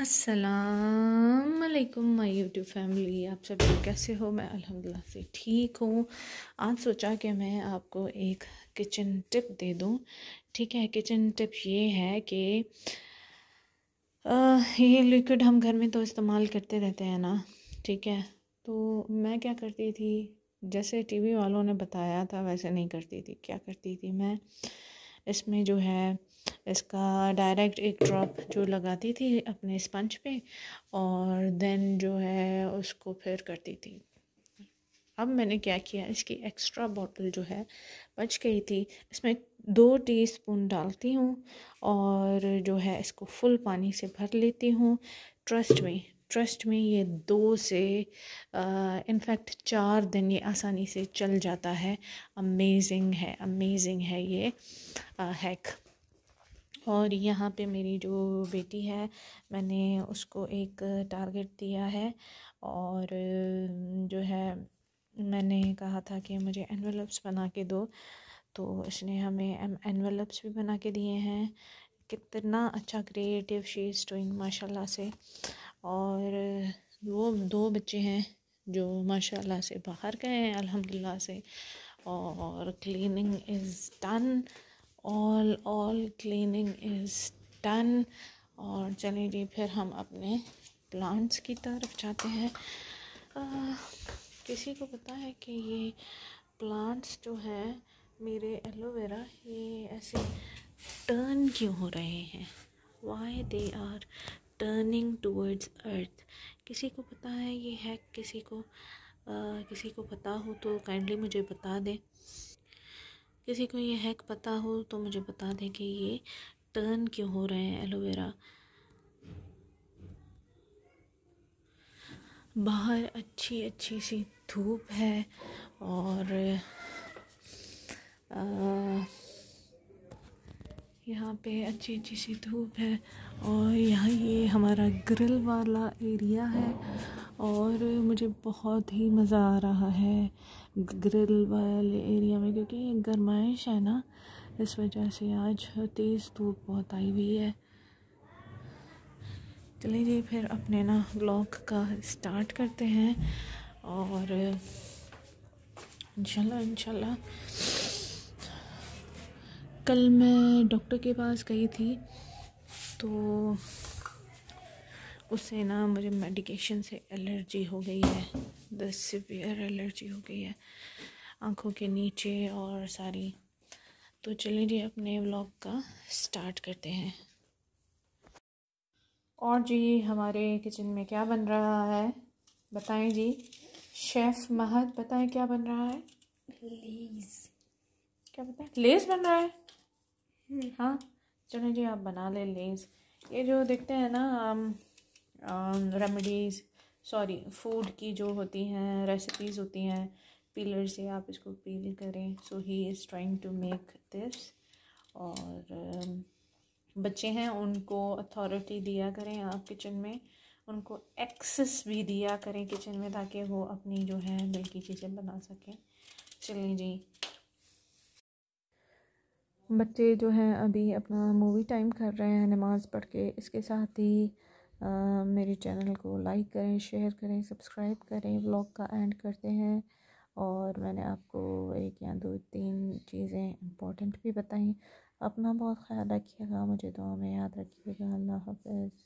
असलकम my YouTube family आप सब लोग कैसे हो मैं अल्हम्दुलिल्लाह से ठीक हूँ आज सोचा कि मैं आपको एक किचन टिप दे दूँ ठीक है किचन टिप ये है कि ये लिक्विड हम घर में तो इस्तेमाल करते रहते हैं ना ठीक है तो मैं क्या करती थी जैसे टीवी वालों ने बताया था वैसे नहीं करती थी क्या करती थी मैं इसमें जो है इसका डायरेक्ट एक ड्रॉप जो लगाती थी अपने स्पंज पे और देन जो है उसको फिर करती थी अब मैंने क्या किया इसकी एक्स्ट्रा बॉटल जो है बच गई थी इसमें दो टीस्पून डालती हूँ और जो है इसको फुल पानी से भर लेती हूँ ट्रस्ट में ट्रस्ट में ये दो से इनफैक्ट चार दिन ये आसानी से चल जाता है अमेजिंग है अमेजिंग है ये हैक और यहाँ पे मेरी जो बेटी है मैंने उसको एक टारगेट दिया है और जो है मैंने कहा था कि मुझे एनवेलप्स बना के दो तो उसने हमें एनवेलप्स भी बना के दिए हैं कितना अच्छा क्रिएटिव शी इज़ डूइंग माशाल्लाह से और वो दो बच्चे हैं जो माशाल्लाह से बाहर गए हैं अल्हम्दुलिल्लाह से और cleaning is done all all cleaning is done और चलिए जी फिर हम अपने प्लांट्स की तरफ जाते हैं आ, किसी को पता है कि ये प्लांट्स जो है मेरे एलोवेरा ये ऐसे टर्न क्यों हो रहे हैं why they are turning towards earth किसी को पता है ये है किसी को आ, किसी को पता हो तो काइंडली मुझे बता दें किसी को ये हैक पता हो तो मुझे बता दें कि ये टर्न क्यों हो रहे हैं एलोवेरा बाहर अच्छी अच्छी सी धूप है और यहाँ पे अच्छी अच्छी सी धूप है और यहाँ ये हमारा ग्रिल वाला एरिया है और मुझे बहुत ही मज़ा आ रहा है ग्रिल वाले एरिया में क्योंकि ये गर्माइश है ना इस वजह से आज तेज़ धूप बहुत आई हुई है चलिए जी फिर अपने ना ब्लॉग का स्टार्ट करते हैं और इंशाल्लाह इंशाल्लाह कल मैं डॉक्टर के पास गई थी तो उससे ना मुझे मेडिकेशन से एलर्जी हो गई है द सिवियर एलर्जी हो गई है आंखों के नीचे और सारी तो चलिए जी अपने व्लॉग का स्टार्ट करते हैं और जी हमारे किचन में क्या बन रहा है बताएं जी शेफ़ महत बताएं क्या बन रहा है लेस क्या बताएं लेस बन रहा है हम्म। हाँ चलो जी आप बना ले लेस ये जो देखते हैं ना रेमेडीज़ सॉरी फूड की जो होती हैं रेसिपीज़ होती हैं पीलर से आप इसको पील करें so he is trying to make this और बच्चे हैं उनको अथॉरिटी दिया करें आप किचन में उनको एक्सेस भी दिया करें किचन में ताकि वो अपनी जो है दिल की चीज़ें बना सकें चलिए जी बच्चे जो हैं अभी अपना मूवी टाइम कर रहे हैं नमाज़ पढ़ के इसके साथ ही मेरे चैनल को लाइक करें शेयर करें सब्सक्राइब करें ब्लॉग का एंड करते हैं और मैंने आपको एक या दो तीन चीज़ें इम्पोर्टेंट भी बताई अपना बहुत ख्याल रखिएगा मुझे दुआ में याद रखिएगा अल्लाह हाफ